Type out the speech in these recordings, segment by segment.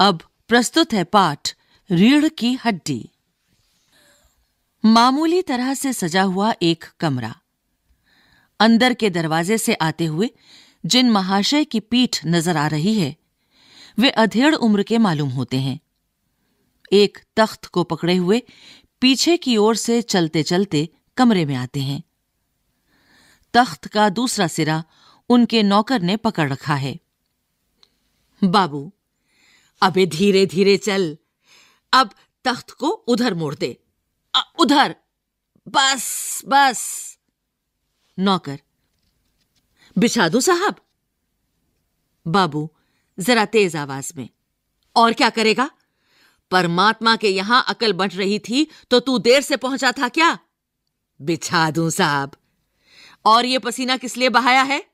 अब प्रस्तुत है पाठ रीढ़ की हड्डी मामूली तरह से सजा हुआ एक कमरा अंदर के दरवाजे से आते हुए जिन महाशय की पीठ नजर आ रही है वे अधेड़ उम्र के मालूम होते हैं एक तख्त को पकड़े हुए पीछे की ओर से चलते चलते कमरे में आते हैं तख्त का दूसरा सिरा उनके नौकर ने पकड़ रखा है बाबू अबे धीरे धीरे चल अब तख्त को उधर मोड़ दे आ, उधर बस बस नौकर बिछा दू साहब बाबू जरा तेज आवाज में और क्या करेगा परमात्मा के यहां अकल बंट रही थी तो तू देर से पहुंचा था क्या बिछा दू साहब और ये पसीना किस लिए बहाया है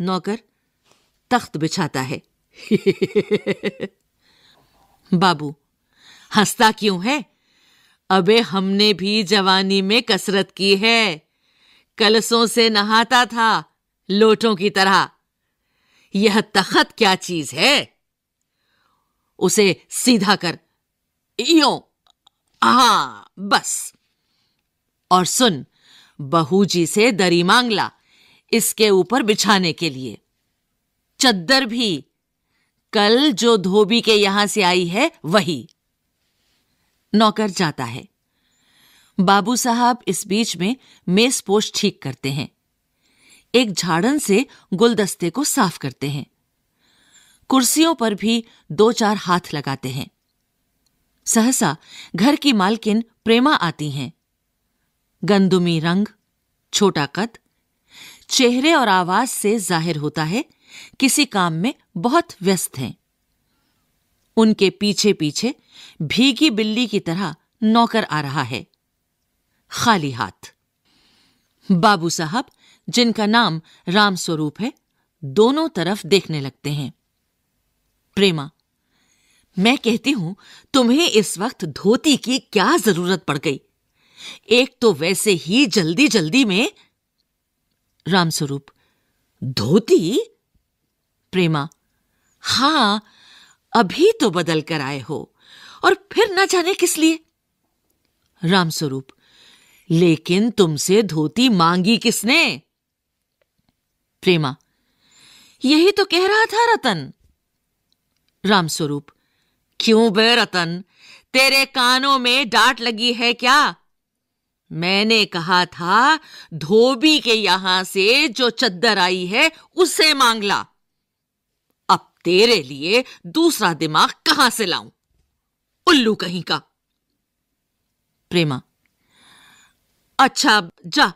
नौकर तख्त बिछाता है बाबू हंसता क्यों है अबे हमने भी जवानी में कसरत की है कलसों से नहाता था लोटों की तरह यह तखत क्या चीज है उसे सीधा कर यो हा बस और सुन बहू जी से दरी मांगला इसके ऊपर बिछाने के लिए चद्दर भी कल जो धोबी के यहां से आई है वही नौकर जाता है बाबू साहब इस बीच में पोष ठीक करते हैं एक झाड़न से गुलदस्ते को साफ करते हैं कुर्सियों पर भी दो चार हाथ लगाते हैं सहसा घर की मालकिन प्रेमा आती हैं गंदुमी रंग छोटा कद चेहरे और आवाज से जाहिर होता है किसी काम में बहुत व्यस्त हैं उनके पीछे पीछे भीगी बिल्ली की तरह नौकर आ रहा है खाली हाथ बाबू साहब जिनका नाम राम स्वरूप है दोनों तरफ देखने लगते हैं प्रेमा मैं कहती हूं तुम्हें इस वक्त धोती की क्या जरूरत पड़ गई एक तो वैसे ही जल्दी जल्दी में रामस्वरूप धोती प्रेमा हां अभी तो बदल कर आए हो और फिर ना जाने किस लिए रामस्वरूप लेकिन तुमसे धोती मांगी किसने प्रेमा यही तो कह रहा था रतन रामस्वरूप क्यों बे रतन तेरे कानों में डांट लगी है क्या मैंने कहा था धोबी के यहां से जो चद्दर आई है उसे मांग ला तेरे लिए दूसरा दिमाग कहां से लाऊं उल्लू कहीं का प्रेमा अच्छा जा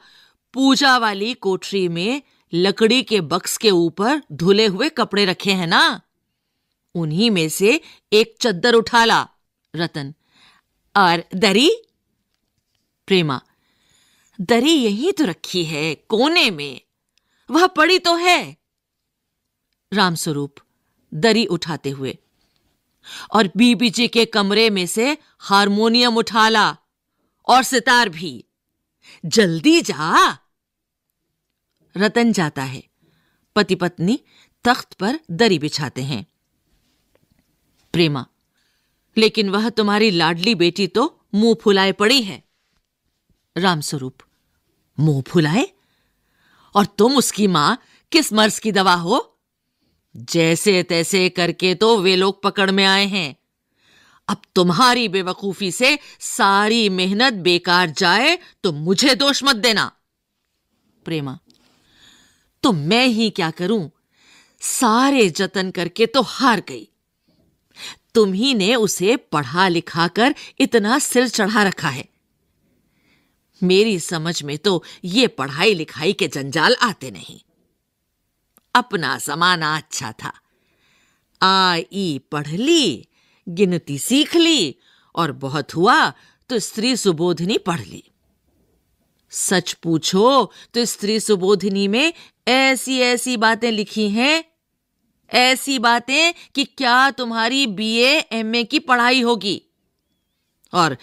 पूजा वाली कोठरी में लकड़ी के बक्स के ऊपर धुले हुए कपड़े रखे हैं ना उन्हीं में से एक चद्दर उठा ला रतन और दरी प्रेमा दरी यहीं तो रखी है कोने में वह पड़ी तो है रामस्वरूप दरी उठाते हुए और बीबी जी के कमरे में से हारमोनियम उठा ला और सितार भी जल्दी जा रतन जाता है पति पत्नी तख्त पर दरी बिछाते हैं प्रेमा लेकिन वह तुम्हारी लाडली बेटी तो मुंह फुलाए पड़ी है रामस्वरूप मुंह फुलाए और तुम उसकी मां किस मर्ज की दवा हो जैसे तैसे करके तो वे लोग पकड़ में आए हैं अब तुम्हारी बेवकूफी से सारी मेहनत बेकार जाए तो मुझे दोष मत देना प्रेमा तो मैं ही क्या करूं सारे जतन करके तो हार गई तुम ही ने उसे पढ़ा लिखा कर इतना सिर चढ़ा रखा है मेरी समझ में तो ये पढ़ाई लिखाई के जंजाल आते नहीं अपना जमाना अच्छा था आई पढ़ ली गिनती सीख ली और बहुत हुआ तो स्त्री सुबोधिनी पढ़ ली सच पूछो तो स्त्री सुबोधिनी में ऐसी ऐसी बातें लिखी हैं ऐसी बातें कि क्या तुम्हारी बीए एमए की पढ़ाई होगी और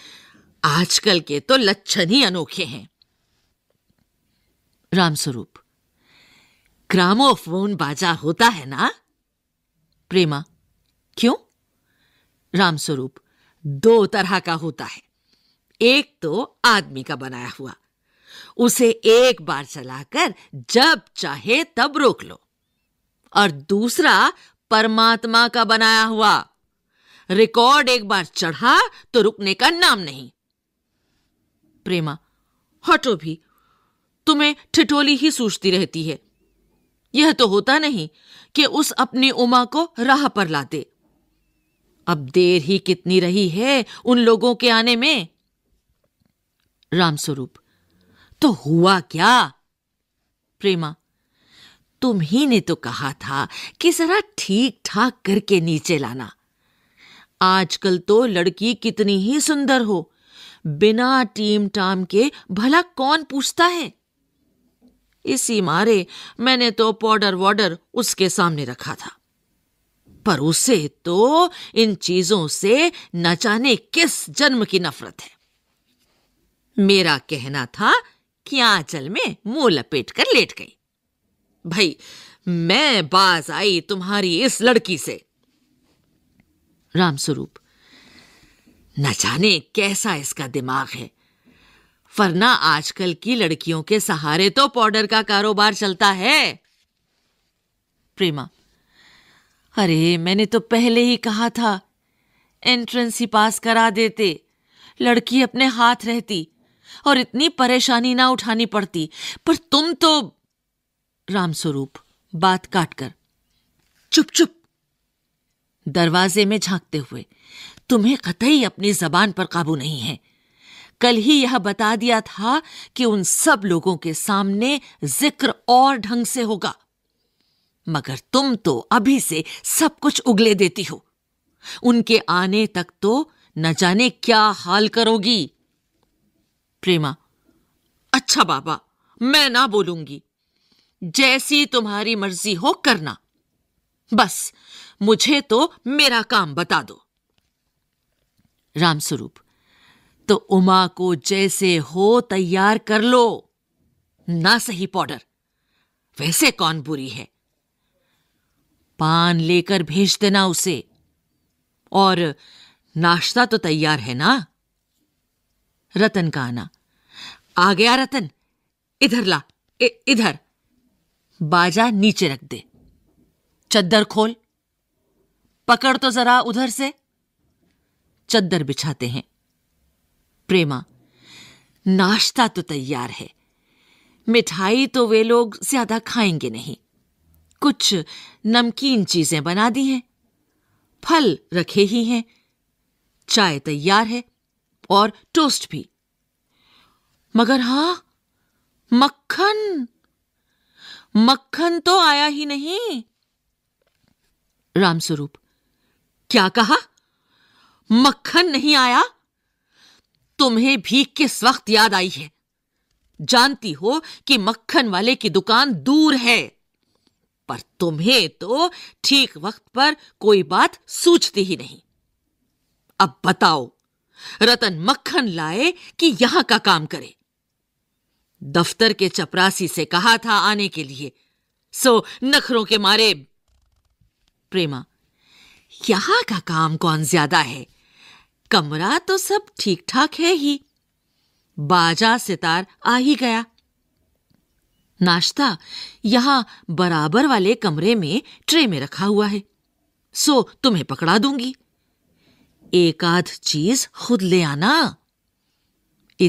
आजकल के तो लक्षण ही अनोखे हैं रामस्वरूप ग्रामोफोन बाजा होता है ना प्रेमा क्यों रामस्वरूप दो तरह का होता है एक तो आदमी का बनाया हुआ उसे एक बार चलाकर जब चाहे तब रोक लो और दूसरा परमात्मा का बनाया हुआ रिकॉर्ड एक बार चढ़ा तो रुकने का नाम नहीं प्रेमा हटो भी तुम्हें ठिठोली ही सूझती रहती है यह तो होता नहीं कि उस अपनी उमा को राह पर ला दे अब देर ही कितनी रही है उन लोगों के आने में रामस्वरूप तो हुआ क्या प्रेमा तुम ही ने तो कहा था कि जरा ठीक ठाक करके नीचे लाना आजकल तो लड़की कितनी ही सुंदर हो बिना टीम टाम के भला कौन पूछता है इसी मारे मैंने तो पाउडर वार्डर उसके सामने रखा था पर उसे तो इन चीजों से न जाने किस जन्म की नफरत है मेरा कहना था कि आंचल में मुंह लपेट कर लेट गई भाई मैं बाज आई तुम्हारी इस लड़की से रामस्वरूप न जाने कैसा इसका दिमाग है वरना आजकल की लड़कियों के सहारे तो पाउडर का कारोबार चलता है प्रेमा अरे मैंने तो पहले ही कहा था एंट्रेंस ही पास करा देते लड़की अपने हाथ रहती और इतनी परेशानी ना उठानी पड़ती पर तुम तो रामस्वरूप बात काटकर चुप चुप दरवाजे में झांकते हुए तुम्हें कतई अपनी जबान पर काबू नहीं है कल ही यह बता दिया था कि उन सब लोगों के सामने जिक्र और ढंग से होगा मगर तुम तो अभी से सब कुछ उगले देती हो उनके आने तक तो न जाने क्या हाल करोगी प्रेमा अच्छा बाबा मैं ना बोलूंगी जैसी तुम्हारी मर्जी हो करना बस मुझे तो मेरा काम बता दो रामस्वरूप तो उमा को जैसे हो तैयार कर लो ना सही पाउडर वैसे कौन बुरी है पान लेकर भेज देना उसे और नाश्ता तो तैयार है ना रतन का आना आ गया रतन इधर ला इ, इधर बाजा नीचे रख दे चद्दर खोल पकड़ तो जरा उधर से चद्दर बिछाते हैं प्रेमा नाश्ता तो तैयार है मिठाई तो वे लोग ज्यादा खाएंगे नहीं कुछ नमकीन चीजें बना दी हैं फल रखे ही हैं चाय तैयार है और टोस्ट भी मगर हां मक्खन मक्खन तो आया ही नहीं रामस्वरूप क्या कहा मक्खन नहीं आया तुम्हें भी किस वक्त याद आई है जानती हो कि मक्खन वाले की दुकान दूर है पर तुम्हें तो ठीक वक्त पर कोई बात सूझती ही नहीं अब बताओ रतन मक्खन लाए कि यहां का काम करे दफ्तर के चपरासी से कहा था आने के लिए सो नखरों के मारे प्रेमा यहां का काम कौन ज्यादा है कमरा तो सब ठीक ठाक है ही बाजा सितार आ ही गया नाश्ता यहां बराबर वाले कमरे में ट्रे में रखा हुआ है सो तुम्हें पकड़ा दूंगी एक आध चीज खुद ले आना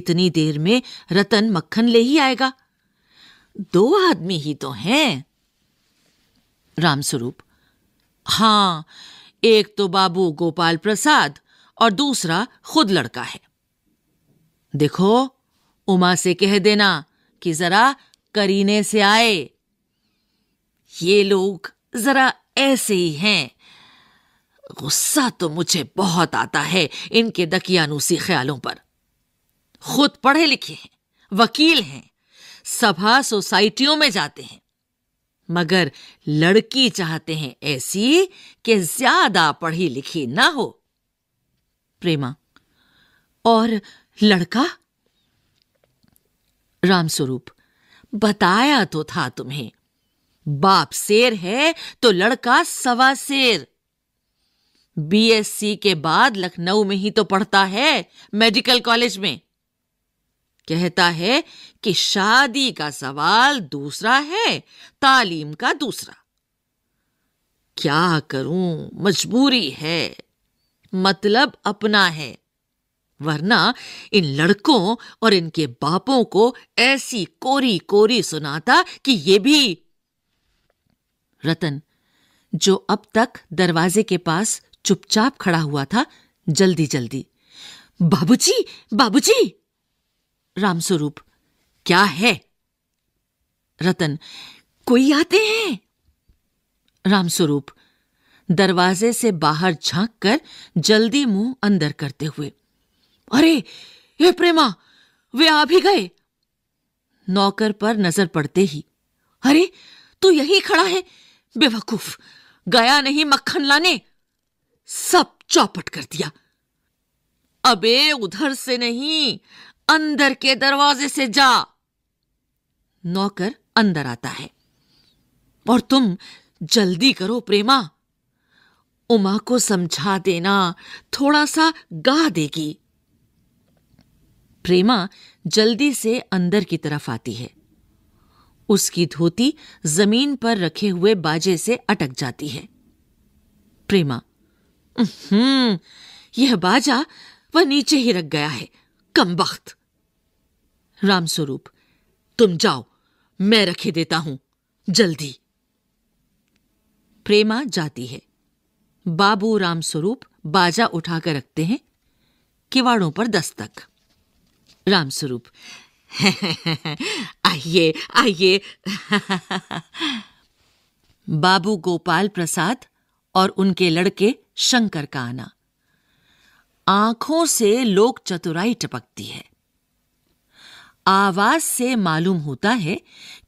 इतनी देर में रतन मक्खन ले ही आएगा दो आदमी ही तो हैं रामस्वरूप हाँ एक तो बाबू गोपाल प्रसाद और दूसरा खुद लड़का है देखो उमा से कह देना कि जरा करीने से आए ये लोग जरा ऐसे ही हैं गुस्सा तो मुझे बहुत आता है इनके दकियानुसी ख्यालों पर खुद पढ़े लिखे हैं वकील हैं सभा सोसाइटियों में जाते हैं मगर लड़की चाहते हैं ऐसी कि ज्यादा पढ़ी लिखी ना हो प्रेमा और लड़का रामस्वरूप बताया तो था तुम्हें बाप शेर है तो लड़का सवा शेर बीएससी के बाद लखनऊ में ही तो पढ़ता है मेडिकल कॉलेज में कहता है कि शादी का सवाल दूसरा है तालीम का दूसरा क्या करूं मजबूरी है मतलब अपना है वरना इन लड़कों और इनके बापों को ऐसी कोरी कोरी सुनाता कि ये भी रतन जो अब तक दरवाजे के पास चुपचाप खड़ा हुआ था जल्दी जल्दी बाबूजी बाबूजी रामस्वरूप क्या है रतन कोई आते हैं रामस्वरूप दरवाजे से बाहर झांक कर जल्दी मुंह अंदर करते हुए अरे ये प्रेमा वे आ भी गए नौकर पर नजर पड़ते ही अरे तू यही खड़ा है बेवकूफ गया नहीं मक्खन लाने सब चौपट कर दिया अबे उधर से नहीं अंदर के दरवाजे से जा नौकर अंदर आता है और तुम जल्दी करो प्रेमा उमा को समझा देना थोड़ा सा गा देगी प्रेमा जल्दी से अंदर की तरफ आती है उसकी धोती जमीन पर रखे हुए बाजे से अटक जाती है प्रेमा हम्म यह बाजा वह नीचे ही रख गया है कम वक्त रामस्वरूप तुम जाओ मैं रखे देता हूं जल्दी प्रेमा जाती है बाबू राम स्वरूप बाजा उठाकर रखते हैं किवाड़ों पर दस्तक राम स्वरूप आइए आइए बाबू गोपाल प्रसाद और उनके लड़के शंकर का आना आंखों से लोक चतुराई टपकती है आवाज से मालूम होता है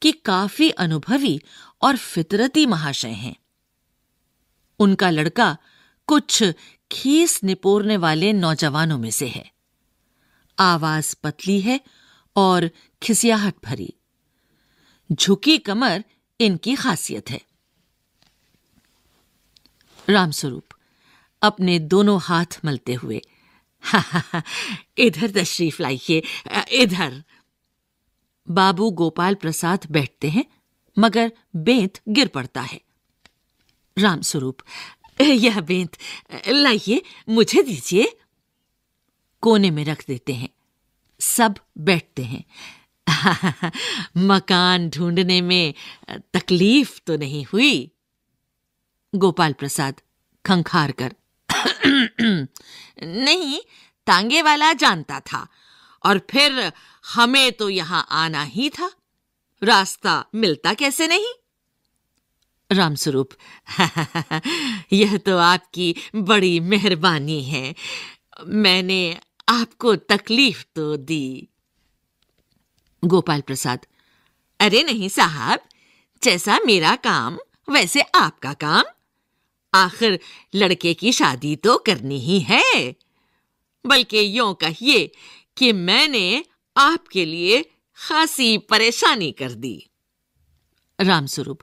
कि काफी अनुभवी और फितरती महाशय हैं उनका लड़का कुछ खीस निपोरने वाले नौजवानों में से है आवाज पतली है और खिसियाहट भरी झुकी कमर इनकी खासियत है रामस्वरूप अपने दोनों हाथ मलते हुए हा हा हा इधर तशरीफ लाइए इधर बाबू गोपाल प्रसाद बैठते हैं मगर बेंत गिर पड़ता है रामस्वरूप यह बेंत लाइए मुझे दीजिए कोने में रख देते हैं सब बैठते हैं मकान ढूंढने में तकलीफ तो नहीं हुई गोपाल प्रसाद खंखार कर नहीं तांगे वाला जानता था और फिर हमें तो यहां आना ही था रास्ता मिलता कैसे नहीं रामस्वरूप यह तो आपकी बड़ी मेहरबानी है मैंने आपको तकलीफ तो दी गोपाल प्रसाद अरे नहीं साहब जैसा मेरा काम वैसे आपका काम आखिर लड़के की शादी तो करनी ही है बल्कि यो कहिए कि मैंने आपके लिए खासी परेशानी कर दी रामस्वरूप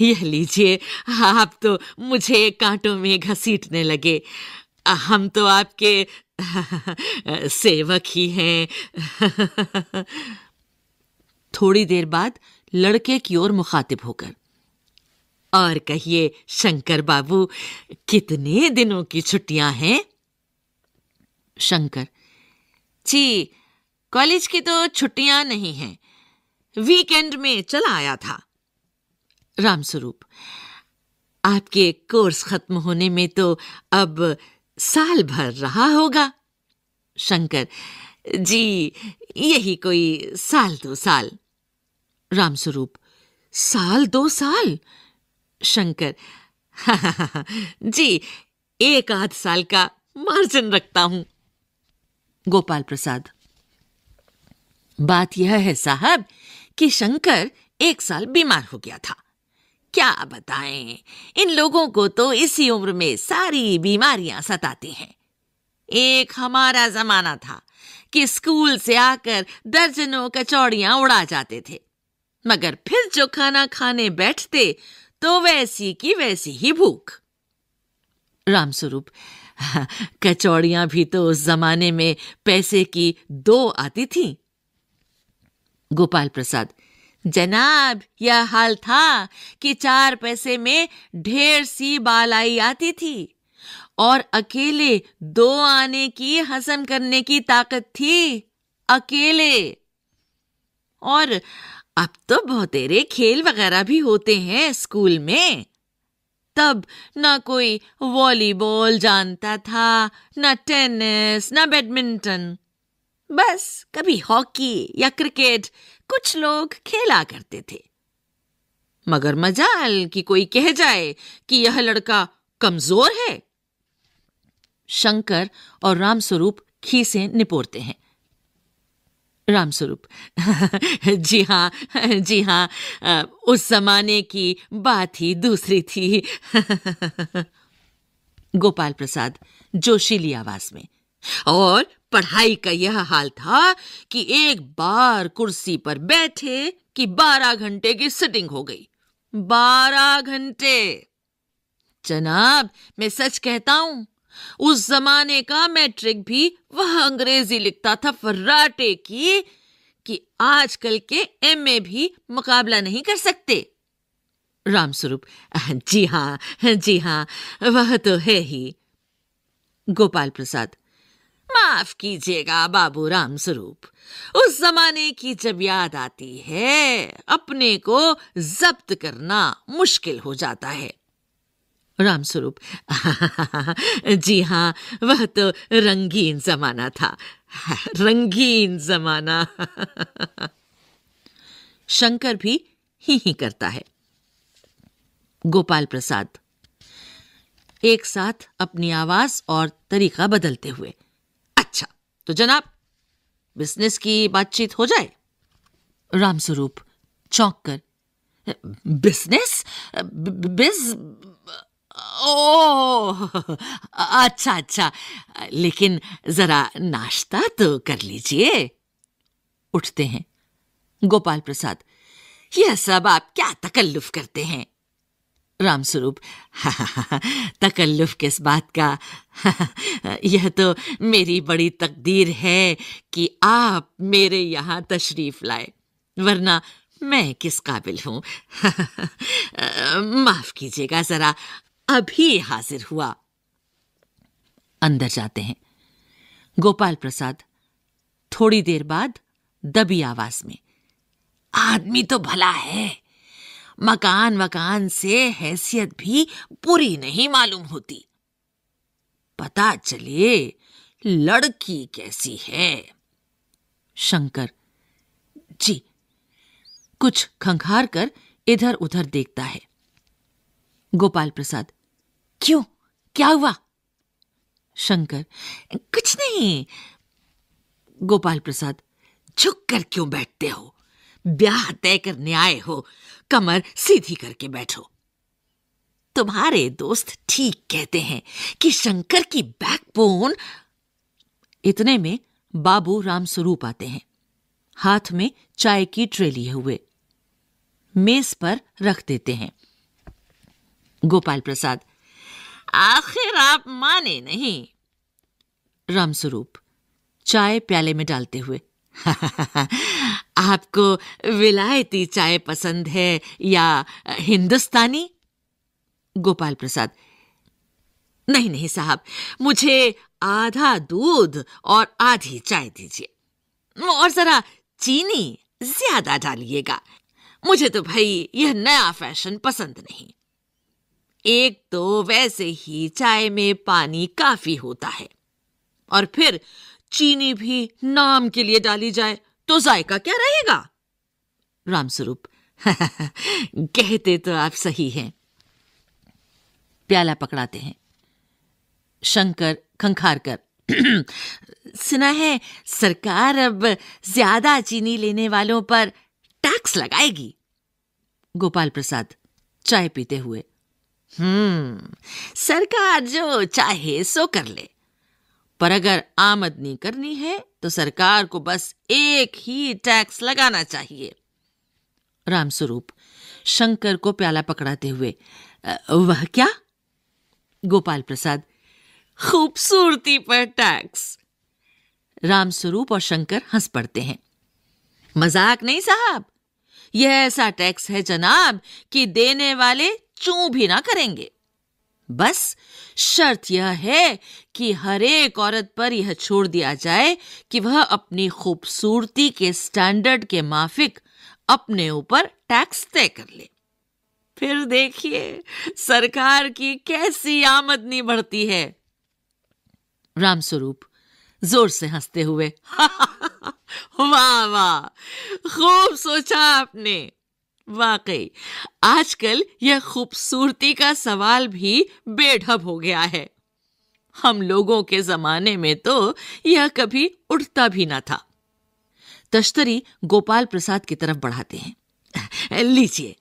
यह लीजिए आप तो मुझे कांटों में घसीटने लगे हम तो आपके सेवक ही हैं थोड़ी देर बाद लड़के की ओर मुखातिब होकर और कहिए शंकर बाबू कितने दिनों की छुट्टियां हैं शंकर जी कॉलेज की तो छुट्टियां नहीं हैं वीकेंड में चला आया था रामस्वरूप आपके कोर्स खत्म होने में तो अब साल भर रहा होगा शंकर जी यही कोई साल दो साल रामस्वरूप साल दो साल शंकर हा हा हा जी एक आध साल का मार्जिन रखता हूं गोपाल प्रसाद बात यह है साहब कि शंकर एक साल बीमार हो गया था क्या बताएं इन लोगों को तो इसी उम्र में सारी बीमारियां सताती हैं एक हमारा जमाना था कि स्कूल से आकर दर्जनों कचौड़ियां उड़ा जाते थे मगर फिर जो खाना खाने बैठते तो वैसी की वैसी ही भूख रामस्वरूप कचौड़ियां भी तो उस जमाने में पैसे की दो आती थीं गोपाल प्रसाद जनाब यह हाल था कि चार पैसे में ढेर सी बालाई आती थी और अकेले दो आने की हसम करने की ताकत थी अकेले और अब तो बहुतेरे खेल वगैरह भी होते हैं स्कूल में तब ना कोई वॉलीबॉल जानता था ना टेनिस ना बैडमिंटन बस कभी हॉकी या क्रिकेट कुछ लोग खेला करते थे मगर मजाल कि कोई कह जाए कि यह लड़का कमजोर है शंकर और रामस्वरूप खीसे निपोरते हैं रामस्वरूप जी हाँ जी हाँ उस जमाने की बात ही दूसरी थी गोपाल प्रसाद जोशीली आवाज में और पढ़ाई का यह हाल था कि एक बार कुर्सी पर बैठे कि बारह घंटे की सिटिंग हो गई बारह घंटे जनाब मैं सच कहता हूं उस जमाने का मैट्रिक भी वह अंग्रेजी लिखता था फर्राटे की कि आजकल के एमए भी मुकाबला नहीं कर सकते रामस्वरूप जी हाँ जी हाँ वह तो है ही गोपाल प्रसाद माफ कीजिएगा बाबू राम स्वरूप उस जमाने की जब याद आती है अपने को जब्त करना मुश्किल हो जाता है रामस्वरूप जी हाँ वह तो रंगीन जमाना था रंगीन जमाना शंकर भी ही ही करता है गोपाल प्रसाद एक साथ अपनी आवाज और तरीका बदलते हुए तो जनाब बिजनेस की बातचीत हो जाए रामस्वरूप चौंक कर बिजनेस बिज ओ अच्छा अच्छा लेकिन जरा नाश्ता तो कर लीजिए उठते हैं गोपाल प्रसाद यह सब आप क्या तकल्लुफ करते हैं रामस्वरूप तकल्लुफ किस बात का यह तो मेरी बड़ी तकदीर है कि आप मेरे यहाँ तशरीफ लाए वरना मैं किस काबिल हूँ माफ कीजिएगा जरा अभी हाजिर हुआ अंदर जाते हैं गोपाल प्रसाद थोड़ी देर बाद दबी आवाज में आदमी तो भला है मकान वकान से हैसियत भी पूरी नहीं मालूम होती पता चले लड़की कैसी है शंकर जी कुछ खंखार कर इधर उधर देखता है गोपाल प्रसाद क्यों क्या हुआ शंकर कुछ नहीं गोपाल प्रसाद झुक कर क्यों बैठते हो ब्याह तय करने आए हो कमर सीधी करके बैठो तुम्हारे दोस्त ठीक कहते हैं कि शंकर की बैकबोन इतने में बाबू रामस्वरूप आते हैं हाथ में चाय की ट्रे लिए हुए मेज पर रख देते हैं गोपाल प्रसाद आखिर आप माने नहीं रामस्वरूप चाय प्याले में डालते हुए आपको विलायती चाय पसंद है या हिंदुस्तानी गोपाल प्रसाद नहीं नहीं साहब मुझे आधा दूध और आधी चाय दीजिए और जरा चीनी ज्यादा डालिएगा मुझे तो भाई यह नया फैशन पसंद नहीं एक तो वैसे ही चाय में पानी काफी होता है और फिर चीनी भी नाम के लिए डाली जाए तो जायका क्या रहेगा रामस्वरूप कहते तो आप सही हैं प्याला पकड़ाते हैं शंकर खंखार कर सुना है सरकार अब ज्यादा चीनी लेने वालों पर टैक्स लगाएगी गोपाल प्रसाद चाय पीते हुए हम्म सरकार जो चाहे सो कर ले पर अगर आमदनी करनी है तो सरकार को बस एक ही टैक्स लगाना चाहिए रामस्वरूप शंकर को प्याला पकड़ाते हुए वह क्या गोपाल प्रसाद खूबसूरती पर टैक्स रामस्वरूप और शंकर हंस पड़ते हैं मजाक नहीं साहब यह ऐसा टैक्स है जनाब कि देने वाले चू भी ना करेंगे बस शर्त यह है कि हर एक औरत पर यह छोड़ दिया जाए कि वह अपनी खूबसूरती के स्टैंडर्ड के माफिक अपने ऊपर टैक्स तय कर ले फिर देखिए सरकार की कैसी आमदनी बढ़ती है रामस्वरूप जोर से हंसते हुए वाह वाह खूब सोचा आपने वाकई आजकल यह खूबसूरती का सवाल भी बेढब हो गया है हम लोगों के जमाने में तो यह कभी उठता भी ना था तश्तरी गोपाल प्रसाद की तरफ बढ़ाते हैं लीजिए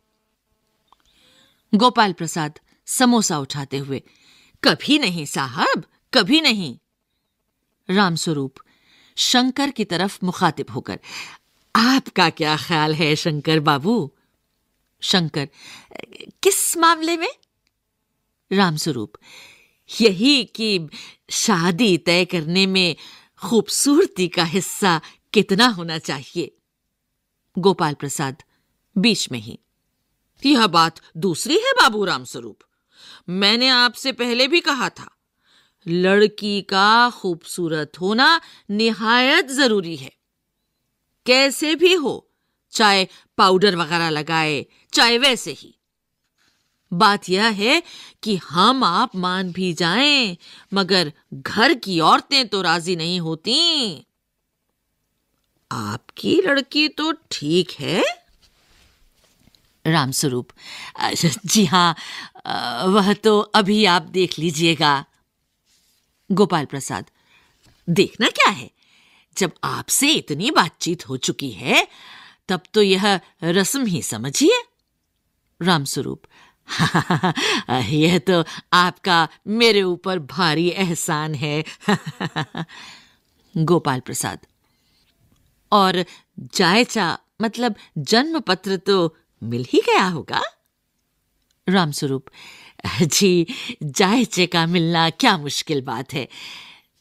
गोपाल प्रसाद समोसा उठाते हुए कभी नहीं साहब कभी नहीं रामस्वरूप शंकर की तरफ मुखातिब होकर आपका क्या ख्याल है शंकर बाबू शंकर किस मामले में रामस्वरूप यही कि शादी तय करने में खूबसूरती का हिस्सा कितना होना चाहिए गोपाल प्रसाद बीच में ही यह बात दूसरी है बाबू रामस्वरूप मैंने आपसे पहले भी कहा था लड़की का खूबसूरत होना निहायत जरूरी है कैसे भी हो चाहे पाउडर वगैरह लगाए चाहे वैसे ही बात यह है कि हम आप मान भी जाएं मगर घर की औरतें तो राजी नहीं होती आपकी लड़की तो ठीक है रामस्वरूप जी हाँ वह तो अभी आप देख लीजिएगा गोपाल प्रसाद देखना क्या है जब आपसे इतनी बातचीत हो चुकी है तब तो यह रस्म ही समझिए रामस्वरूप यह तो आपका मेरे ऊपर भारी एहसान है गोपाल प्रसाद और जायचा मतलब जन्म पत्र तो मिल ही गया होगा रामस्वरूप जी जायचे का मिलना क्या मुश्किल बात है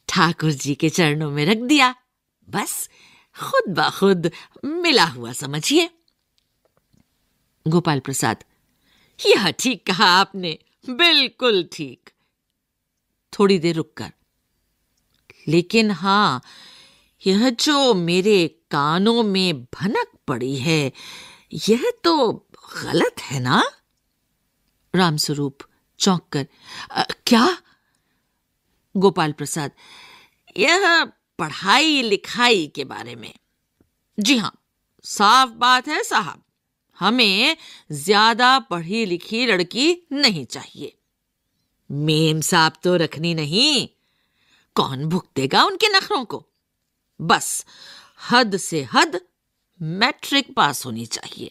ठाकुर जी के चरणों में रख दिया बस खुद ब खुद मिला हुआ समझिए गोपाल प्रसाद यह ठीक कहा आपने बिल्कुल ठीक थोड़ी देर रुककर लेकिन हां यह जो मेरे कानों में भनक पड़ी है यह तो गलत है ना रामस्वरूप चौंक कर आ, क्या गोपाल प्रसाद यह पढ़ाई लिखाई के बारे में जी हां साफ बात है साहब हमें ज्यादा पढ़ी लिखी लड़की नहीं चाहिए मेम साहब तो रखनी नहीं कौन भुगतेगा उनके नखरों को बस हद से हद मैट्रिक पास होनी चाहिए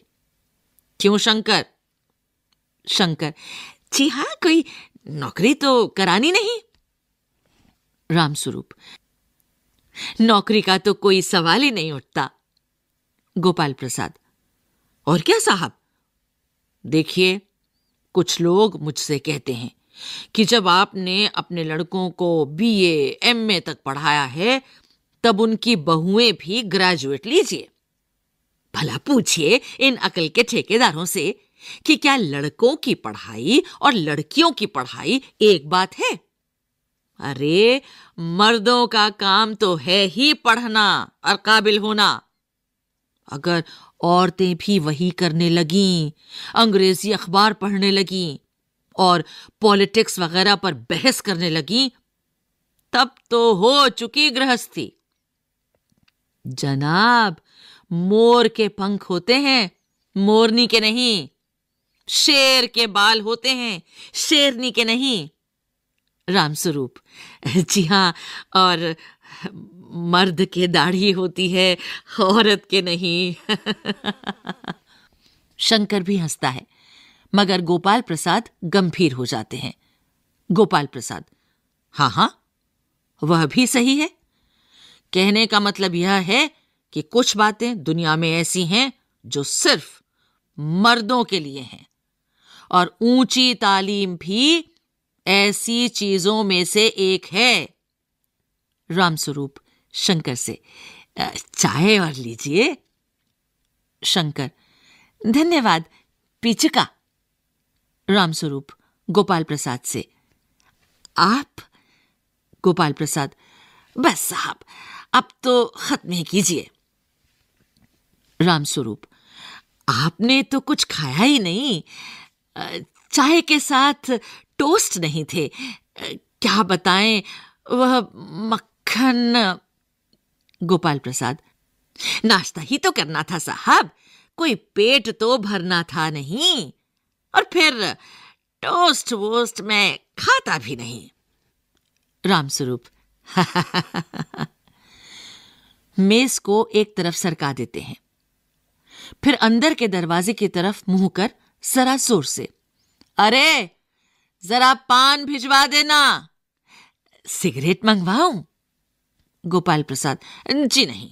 क्यों शंकर शंकर जी हाँ कोई नौकरी तो करानी नहीं रामस्वरूप नौकरी का तो कोई सवाल ही नहीं उठता गोपाल प्रसाद और क्या साहब देखिए कुछ लोग मुझसे कहते हैं कि जब आपने अपने लड़कों को बीए, एमए तक पढ़ाया है तब उनकी बहुएं भी ग्रेजुएट लीजिए भला पूछिए इन अकल के ठेकेदारों से कि क्या लड़कों की पढ़ाई और लड़कियों की पढ़ाई एक बात है अरे मर्दों का काम तो है ही पढ़ना और काबिल होना अगर औरतें भी वही करने लगीं अंग्रेजी अखबार पढ़ने लगीं और पॉलिटिक्स वगैरह पर बहस करने लगीं तब तो हो चुकी गृहस्थी जनाब मोर के पंख होते हैं मोरनी के नहीं शेर के बाल होते हैं शेरनी के नहीं रामस्वरूप जी हाँ और मर्द के दाढ़ी होती है औरत के नहीं शंकर भी हंसता है मगर गोपाल प्रसाद गंभीर हो जाते हैं गोपाल प्रसाद हाँ हाँ वह भी सही है कहने का मतलब यह है कि कुछ बातें दुनिया में ऐसी हैं जो सिर्फ मर्दों के लिए हैं और ऊंची तालीम भी ऐसी चीजों में से एक है रामस्वरूप शंकर से चाय और लीजिए शंकर धन्यवाद पीचिका रामस्वरूप गोपाल प्रसाद से आप गोपाल प्रसाद बस साहब अब तो खत्म ही कीजिए रामस्वरूप आपने तो कुछ खाया ही नहीं चाय के साथ टोस्ट नहीं थे क्या बताएं वह मक्का खाना गोपाल प्रसाद नाश्ता ही तो करना था साहब कोई पेट तो भरना था नहीं और फिर टोस्ट वोस्ट मैं खाता भी नहीं रामस्वरूप मेज को एक तरफ सरका देते हैं फिर अंदर के दरवाजे की तरफ मुंह कर जरा जोर से अरे जरा पान भिजवा देना सिगरेट मंगवाऊं गोपाल प्रसाद जी नहीं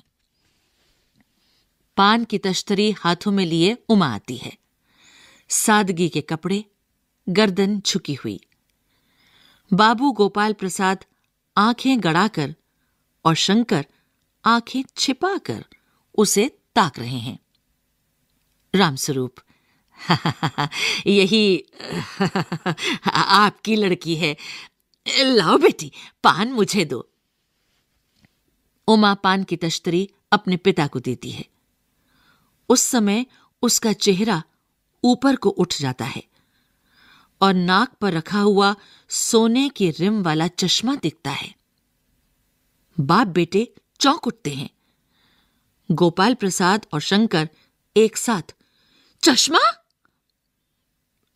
पान की तश्तरी हाथों में लिए उमा आती है सादगी के कपड़े गर्दन झुकी हुई बाबू गोपाल प्रसाद आंखें गड़ाकर और शंकर आंखें छिपाकर उसे ताक रहे हैं रामस्वरूप यही आपकी लड़की है लाओ बेटी पान मुझे दो उमा पान की तश्तरी अपने पिता को देती है उस समय उसका चेहरा ऊपर को उठ जाता है और नाक पर रखा हुआ सोने के रिम वाला चश्मा दिखता है बाप बेटे चौंक उठते हैं गोपाल प्रसाद और शंकर एक साथ चश्मा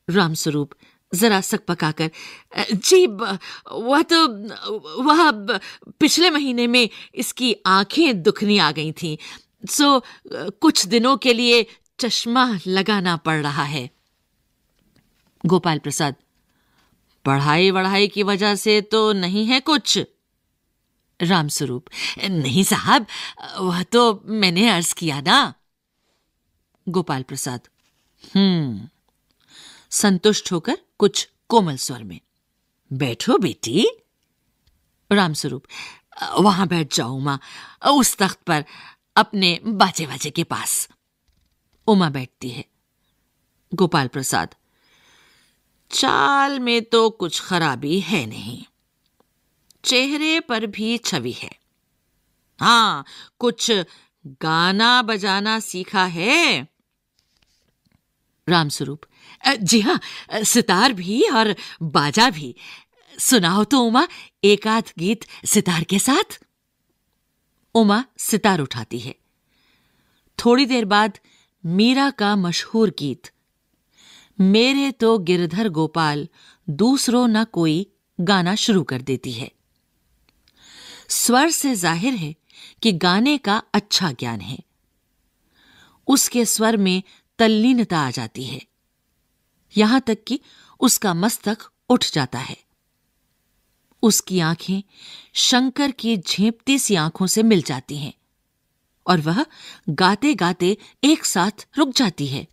रामस्वरूप जरा सक पकाकर जी वह तो वह पिछले महीने में इसकी आंखें दुखनी आ गई थीं सो कुछ दिनों के लिए चश्मा लगाना पड़ रहा है गोपाल प्रसाद पढ़ाई वढ़ाई की वजह से तो नहीं है कुछ रामस्वरूप नहीं साहब वह तो मैंने अर्ज किया ना गोपाल प्रसाद हम्म संतुष्ट होकर कुछ कोमल स्वर में बैठो बेटी रामस्वरूप वहां बैठ जाओ उमा उस तख्त पर अपने बाजे बाजे के पास उमा बैठती है गोपाल प्रसाद चाल में तो कुछ खराबी है नहीं चेहरे पर भी छवि है हाँ कुछ गाना बजाना सीखा है रामस्वरूप जी हाँ सितार भी और बाजा भी सुनाओ तो उमा एक आध गीत सितार के साथ उमा सितार उठाती है थोड़ी देर बाद मीरा का मशहूर गीत मेरे तो गिरधर गोपाल दूसरों न कोई गाना शुरू कर देती है स्वर से जाहिर है कि गाने का अच्छा ज्ञान है उसके स्वर में तल्लीनता आ जाती है यहां तक कि उसका मस्तक उठ जाता है उसकी आंखें शंकर की झेपती सी आंखों से मिल जाती हैं और वह गाते गाते एक साथ रुक जाती है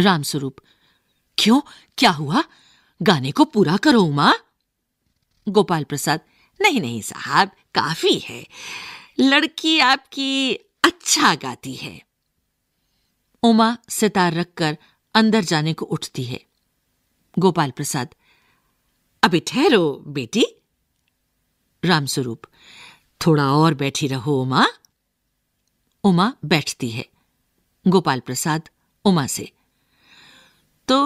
रामस्वरूप क्यों क्या हुआ गाने को पूरा करो उमा गोपाल प्रसाद नहीं नहीं साहब काफी है लड़की आपकी अच्छा गाती है उमा सितार रखकर अंदर जाने को उठती है गोपाल प्रसाद अभी ठहरो बेटी रामस्वरूप थोड़ा और बैठी रहो उमा उमा बैठती है गोपाल प्रसाद उमा से तो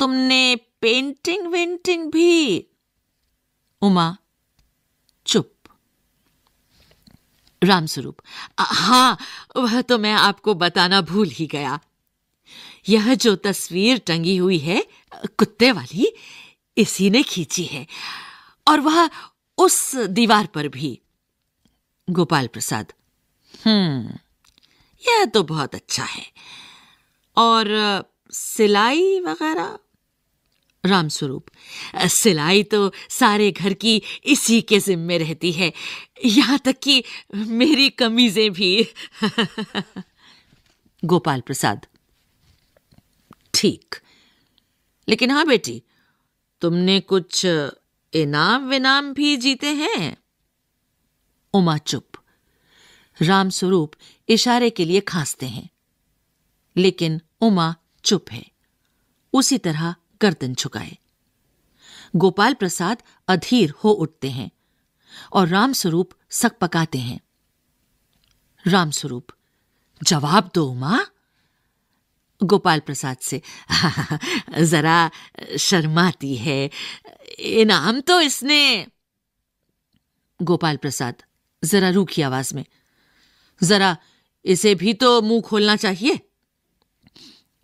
तुमने पेंटिंग वेंटिंग भी उमा चुप रामस्वरूप हाँ वह तो मैं आपको बताना भूल ही गया यह जो तस्वीर टंगी हुई है कुत्ते वाली इसी ने खींची है और वह उस दीवार पर भी गोपाल प्रसाद हम्म यह तो बहुत अच्छा है और सिलाई वगैरह रामस्वरूप सिलाई तो सारे घर की इसी के जिम्मे रहती है यहां तक कि मेरी कमीजें भी गोपाल प्रसाद ठीक लेकिन हाँ बेटी तुमने कुछ इनाम विनाम भी जीते हैं उमा चुप राम स्वरूप इशारे के लिए खांसते हैं लेकिन उमा चुप है उसी तरह गर्दन झुकाए गोपाल प्रसाद अधीर हो उठते हैं और स्वरूप सक पकाते हैं रामस्वरूप जवाब दो उमा गोपाल प्रसाद से जरा शर्माती है इनाम तो इसने गोपाल प्रसाद जरा रूखी आवाज में जरा इसे भी तो मुंह खोलना चाहिए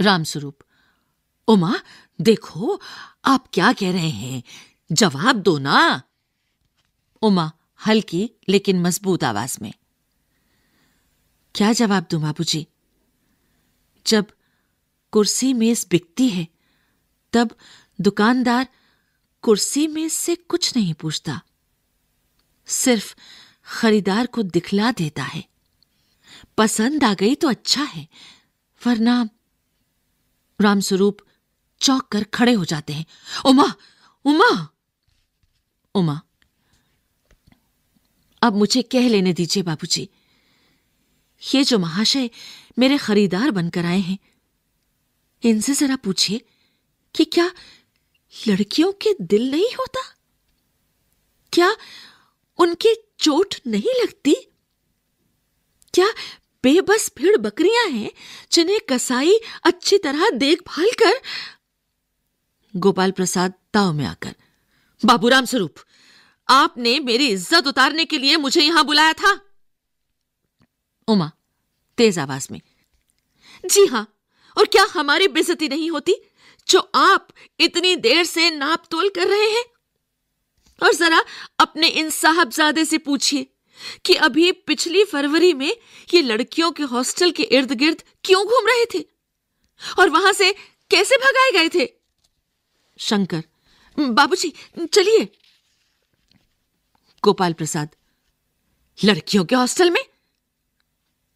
रामस्वरूप उमा देखो आप क्या कह रहे हैं जवाब दो ना उमा हल्की लेकिन मजबूत आवाज में क्या जवाब दूं बाबूजी जब कुर्सी मेज बिकती है तब दुकानदार कुर्सी मेज से कुछ नहीं पूछता सिर्फ खरीदार को दिखला देता है पसंद आ गई तो अच्छा है वरना रामस्वरूप चौक कर खड़े हो जाते हैं उमा उमा उमा अब मुझे कह लेने दीजिए बाबूजी ये जो महाशय मेरे खरीदार बनकर आए हैं इनसे जरा पूछिए कि क्या लड़कियों के दिल नहीं होता क्या उनके चोट नहीं लगती क्या बेबस भीड़ बकरियां हैं जिन्हें कसाई अच्छी तरह देखभाल कर गोपाल प्रसाद ताव में आकर बाबूराम स्वरूप आपने मेरी इज्जत उतारने के लिए मुझे यहां बुलाया था उमा तेज आवाज में जी हां और क्या हमारी बेजती नहीं होती जो आप इतनी देर से नाप तोल कर रहे हैं और जरा अपने इन साहबजादे से पूछिए कि अभी पिछली फरवरी में ये लड़कियों के हॉस्टल के इर्द गिर्द क्यों घूम रहे थे और वहां से कैसे भगाए गए थे शंकर बाबूजी चलिए गोपाल प्रसाद लड़कियों के हॉस्टल में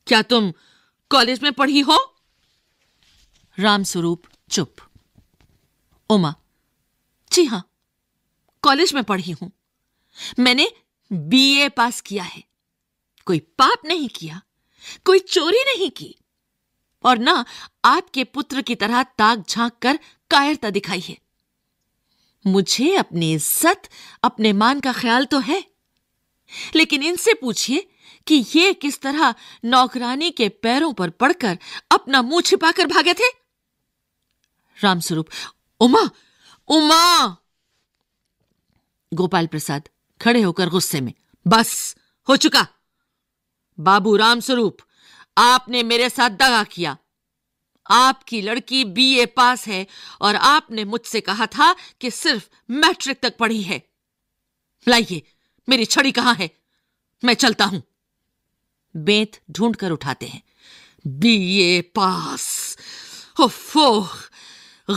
क्या तुम कॉलेज में पढ़ी हो रामस्वरूप चुप उमा जी हां कॉलेज में पढ़ी हूं मैंने बीए पास किया है कोई पाप नहीं किया कोई चोरी नहीं की और ना आपके पुत्र की तरह ताक झांक कर कायरता दिखाई है मुझे अपनी इज्जत अपने मान का ख्याल तो है लेकिन इनसे पूछिए कि ये किस तरह नौकरानी के पैरों पर पड़कर अपना मुंह छिपाकर भागे थे रामस्वरूप उमा उमा गोपाल प्रसाद खड़े होकर गुस्से में बस हो चुका बाबू रामस्वरूप आपने मेरे साथ दगा किया आपकी लड़की बीए पास है और आपने मुझसे कहा था कि सिर्फ मैट्रिक तक पढ़ी है लाइए मेरी छड़ी कहां है मैं चलता हूं बेंत ढूंढ कर उठाते हैं बीए पास ओफो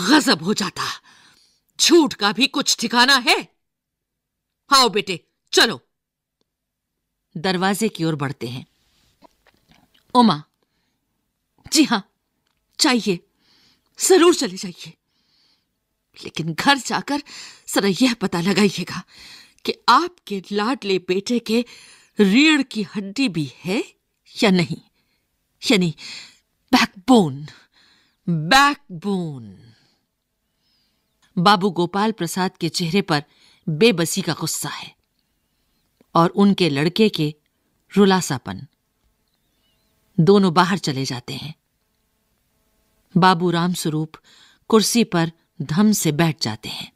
गजब हो जाता झूठ का भी कुछ ठिकाना है आओ बेटे चलो दरवाजे की ओर बढ़ते हैं उमा जी हां चाहिए जरूर चले जाइए लेकिन घर जाकर सरा यह पता लगाइएगा कि आपके लाडले बेटे के रीढ़ की हड्डी भी है या नहीं यानी बैकबोन बैकबोन बाबू गोपाल प्रसाद के चेहरे पर बेबसी का गुस्सा है और उनके लड़के के रुलासापन दोनों बाहर चले जाते हैं बाबू राम स्वरूप कुर्सी पर धम से बैठ जाते हैं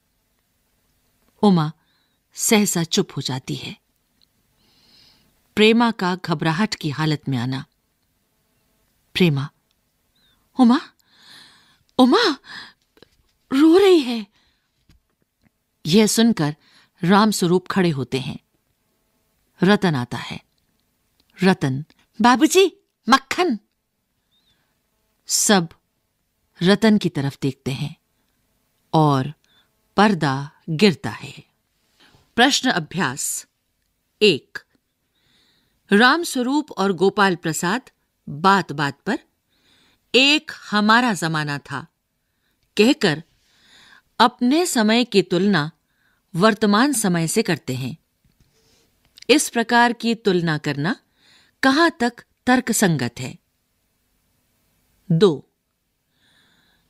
उमा सहसा चुप हो जाती है प्रेमा का घबराहट की हालत में आना प्रेमा उमा उमा रो रही है यह सुनकर राम स्वरूप खड़े होते हैं रतन आता है रतन बाबूजी मक्खन सब रतन की तरफ देखते हैं और पर्दा गिरता है प्रश्न अभ्यास एक राम स्वरूप और गोपाल प्रसाद बात बात पर एक हमारा जमाना था कहकर अपने समय की तुलना वर्तमान समय से करते हैं इस प्रकार की तुलना करना कहां तक तर्कसंगत है दो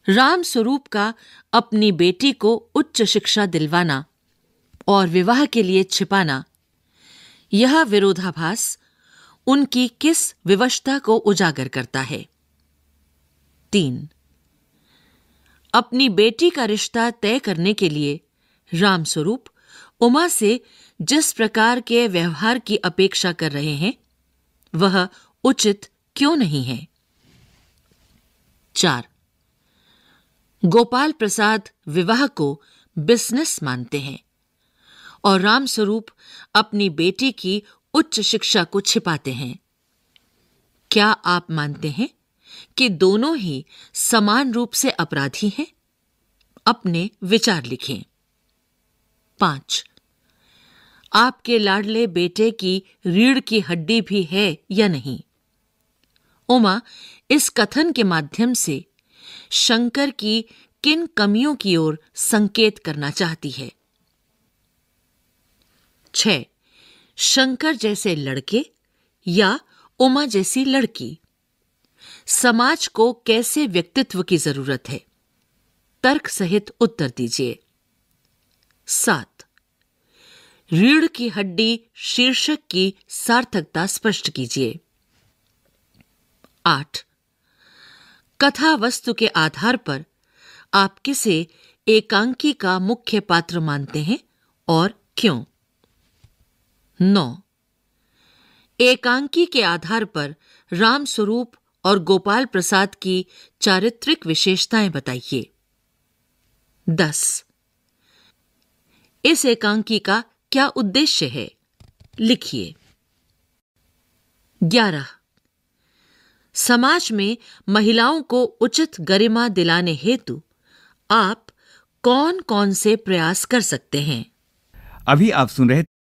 राम स्वरूप का अपनी बेटी को उच्च शिक्षा दिलवाना और विवाह के लिए छिपाना यह विरोधाभास उनकी किस विवशता को उजागर करता है तीन अपनी बेटी का रिश्ता तय करने के लिए रामस्वरूप उमा से जिस प्रकार के व्यवहार की अपेक्षा कर रहे हैं वह उचित क्यों नहीं है चार गोपाल प्रसाद विवाह को बिजनेस मानते हैं और रामस्वरूप अपनी बेटी की उच्च शिक्षा को छिपाते हैं क्या आप मानते हैं कि दोनों ही समान रूप से अपराधी हैं अपने विचार लिखें पांच आपके लाडले बेटे की रीढ़ की हड्डी भी है या नहीं उमा इस कथन के माध्यम से शंकर की किन कमियों की ओर संकेत करना चाहती है छ शंकर जैसे लड़के या उमा जैसी लड़की समाज को कैसे व्यक्तित्व की जरूरत है तर्क सहित उत्तर दीजिए सात रीढ़ की हड्डी शीर्षक की सार्थकता स्पष्ट कीजिए आठ कथा वस्तु के आधार पर आप किसे एकांकी का मुख्य पात्र मानते हैं और क्यों नौ एकांकी के आधार पर रामस्वरूप और गोपाल प्रसाद की चारित्रिक विशेषताएं बताइए दस इस एकांकी का क्या उद्देश्य है लिखिए ग्यारह समाज में महिलाओं को उचित गरिमा दिलाने हेतु आप कौन कौन से प्रयास कर सकते हैं अभी आप सुन रहे